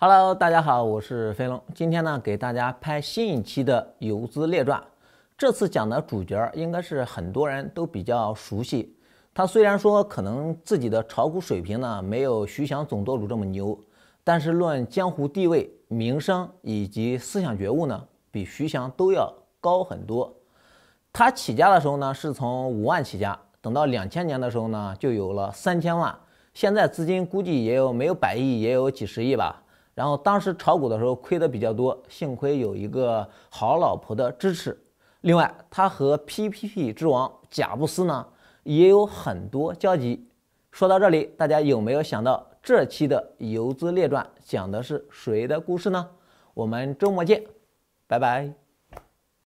Hello，大家好，我是飞龙。今天呢，给大家拍新一期的《游资列传》。这次讲的主角应该是很多人都比较熟悉。他虽然说可能自己的炒股水平呢没有徐翔总舵主这么牛，但是论江湖地位、名声以及思想觉悟呢，比徐翔都要高很多。他起家的时候呢，是从五万起家，等到两千年的时候呢，就有了三千万。现在资金估计也有没有百亿，也有几十亿吧。然后当时炒股的时候亏的比较多，幸亏有一个好老婆的支持。另外，他和 PPP 之王贾布斯呢也有很多交集。说到这里，大家有没有想到这期的游资列传讲的是谁的故事呢？我们周末见，拜拜。